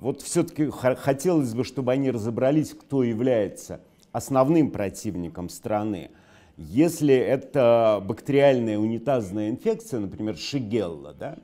Вот все-таки хотелось бы, чтобы они разобрались, кто является основным противником страны. Если это бактериальная унитазная инфекция, например, шигелла, да,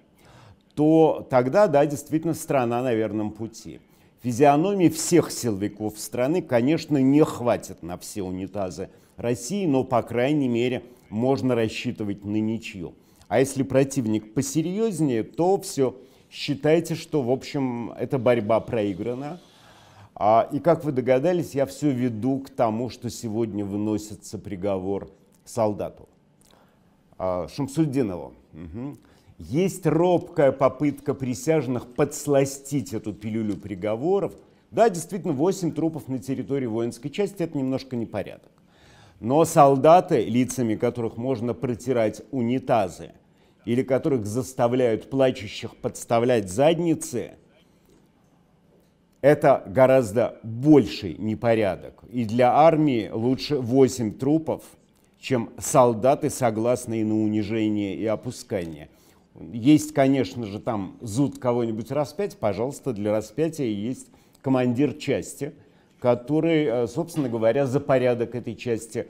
то тогда, да, действительно, страна на верном пути. Физиономии всех силовиков страны, конечно, не хватит на все унитазы России, но, по крайней мере, можно рассчитывать на ничью. А если противник посерьезнее, то все – Считаете, что, в общем, эта борьба проиграна. А, и, как вы догадались, я все веду к тому, что сегодня выносится приговор солдату а, Шамсудинову. Угу. Есть робкая попытка присяжных подсластить эту пилюлю приговоров. Да, действительно, 8 трупов на территории воинской части – это немножко непорядок. Но солдаты, лицами которых можно протирать унитазы – или которых заставляют плачущих подставлять задницы, это гораздо больший непорядок. И для армии лучше 8 трупов, чем солдаты, согласные на унижение и опускание. Есть, конечно же, там зуд кого-нибудь распять, пожалуйста, для распятия есть командир части, который, э, собственно говоря, за порядок этой части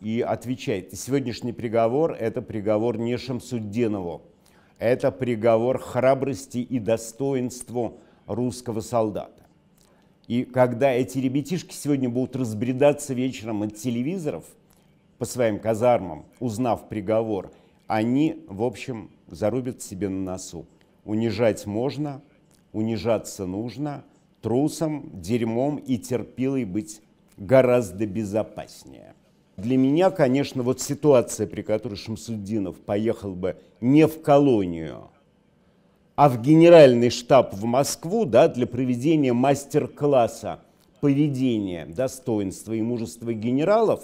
и отвечает. сегодняшний приговор – это приговор не Шамсуддинову, это приговор храбрости и достоинству русского солдата. И когда эти ребятишки сегодня будут разбредаться вечером от телевизоров по своим казармам, узнав приговор, они, в общем, зарубят себе на носу. Унижать можно, унижаться нужно, трусом, дерьмом и терпилой быть гораздо безопаснее. Для меня, конечно, вот ситуация, при которой Шамсуддинов поехал бы не в колонию, а в генеральный штаб в Москву да, для проведения мастер-класса поведения, достоинства и мужества генералов,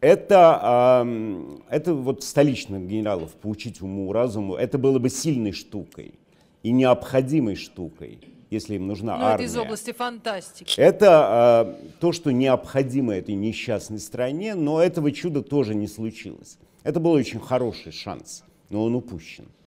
это, э, это вот столичных генералов поучить уму-разуму, это было бы сильной штукой и необходимой штукой если им нужна Но ну, армия. это из области фантастики. Это э, то, что необходимо этой несчастной стране, но этого чуда тоже не случилось. Это был очень хороший шанс, но он упущен.